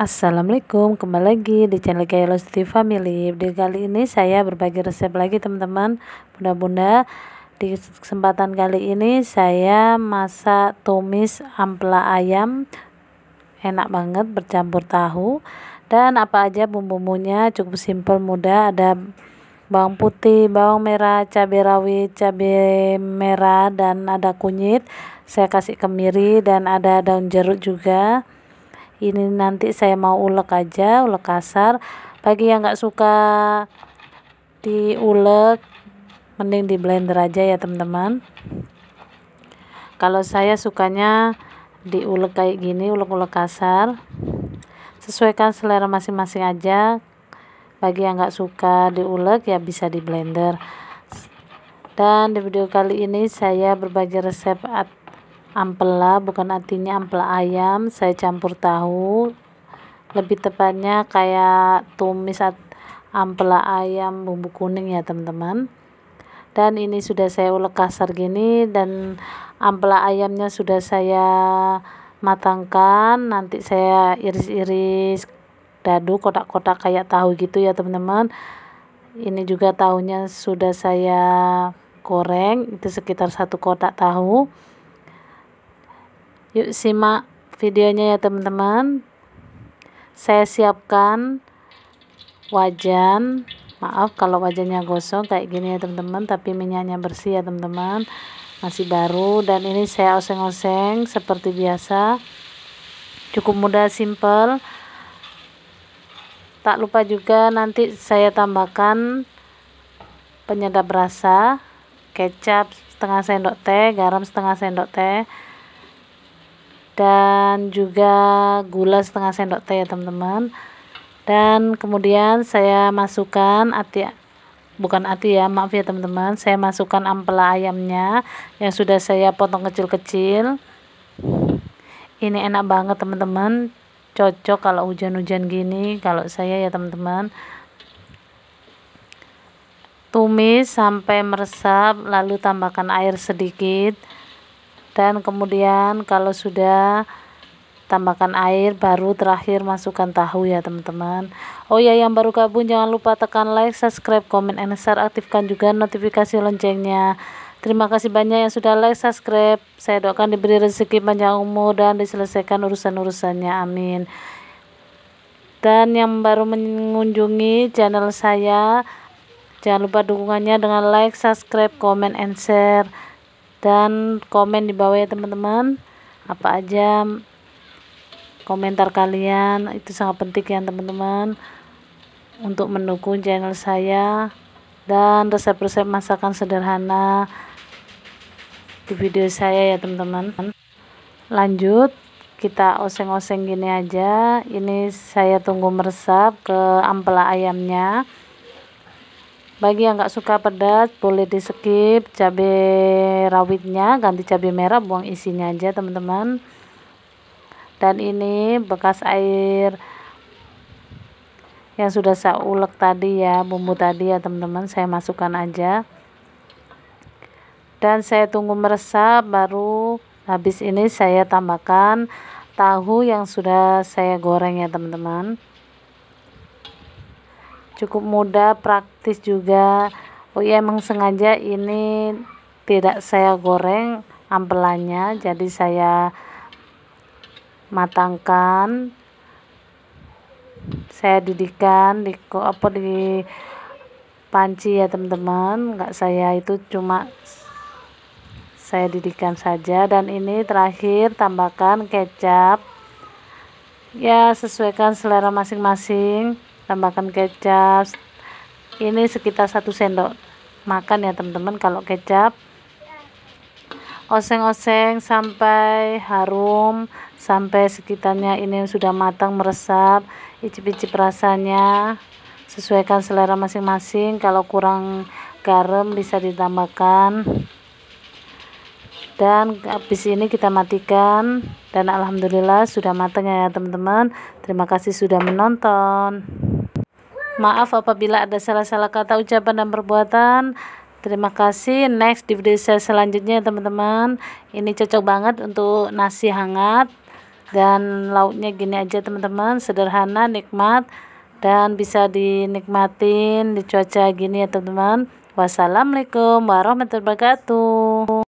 Assalamualaikum kembali lagi di channel Kayo City Family di kali ini saya berbagi resep lagi teman-teman bunda-bunda di kesempatan kali ini saya masak tumis ampela ayam enak banget bercampur tahu dan apa aja bumbu-bumbunya cukup simpel mudah ada bawang putih bawang merah cabai rawit cabai merah dan ada kunyit saya kasih kemiri dan ada daun jeruk juga ini nanti saya mau ulek aja ulek kasar bagi yang nggak suka diulek mending di blender aja ya teman-teman kalau saya sukanya diulek kayak gini ulek-ulek kasar sesuaikan selera masing-masing aja bagi yang nggak suka diulek ya bisa di blender dan di video kali ini saya berbagi resep ampela bukan artinya ampela ayam saya campur tahu lebih tepatnya kayak tumis ampela ayam bumbu kuning ya teman-teman dan ini sudah saya ulek kasar gini dan ampela ayamnya sudah saya matangkan nanti saya iris-iris dadu kotak-kotak kayak tahu gitu ya teman-teman ini juga tahunya sudah saya goreng itu sekitar satu kotak tahu Yuk simak videonya ya teman-teman. Saya siapkan wajan. Maaf kalau wajannya gosong kayak gini ya teman-teman, tapi minyaknya bersih ya teman-teman. Masih baru dan ini saya oseng-oseng seperti biasa. Cukup mudah, simple. Tak lupa juga nanti saya tambahkan penyedap rasa, kecap setengah sendok teh, garam setengah sendok teh, dan juga gula setengah sendok teh ya teman-teman dan kemudian saya masukkan ati bukan ati ya maaf ya teman-teman saya masukkan ampela ayamnya yang sudah saya potong kecil-kecil ini enak banget teman-teman cocok kalau hujan-hujan gini kalau saya ya teman-teman tumis sampai meresap lalu tambahkan air sedikit dan kemudian kalau sudah tambahkan air baru terakhir masukkan tahu ya teman-teman oh ya yang baru gabung jangan lupa tekan like subscribe comment, and share aktifkan juga notifikasi loncengnya terima kasih banyak yang sudah like subscribe saya doakan diberi rezeki panjang umur dan diselesaikan urusan-urusannya amin dan yang baru mengunjungi channel saya jangan lupa dukungannya dengan like subscribe comment, and share dan komen di bawah ya teman-teman apa aja komentar kalian itu sangat penting ya teman-teman untuk mendukung channel saya dan resep-resep masakan sederhana di video saya ya teman-teman lanjut kita oseng-oseng gini aja ini saya tunggu meresap ke ampela ayamnya bagi yang nggak suka pedas, boleh di skip cabai rawitnya, ganti cabai merah, buang isinya aja teman-teman. Dan ini bekas air yang sudah saya ulek tadi ya, bumbu tadi ya teman-teman, saya masukkan aja. Dan saya tunggu meresap, baru habis ini saya tambahkan tahu yang sudah saya goreng ya teman-teman cukup mudah praktis juga oh ya emang sengaja ini tidak saya goreng ampelannya jadi saya matangkan saya didikan di apa di panci ya teman-teman Enggak saya itu cuma saya didikan saja dan ini terakhir tambahkan kecap ya sesuaikan selera masing-masing tambahkan kecap ini sekitar satu sendok makan ya teman-teman kalau kecap oseng-oseng sampai harum sampai sekitarnya ini sudah matang meresap icip-icip rasanya sesuaikan selera masing-masing kalau kurang garam bisa ditambahkan dan habis ini kita matikan dan alhamdulillah sudah matang ya teman-teman terima kasih sudah menonton Maaf apabila ada salah-salah kata, ucapan, dan perbuatan. Terima kasih. Next di video saya selanjutnya ya, teman-teman. Ini cocok banget untuk nasi hangat dan lauknya gini aja teman-teman, sederhana, nikmat dan bisa dinikmatin di cuaca gini ya teman-teman. Wassalamualaikum warahmatullahi wabarakatuh.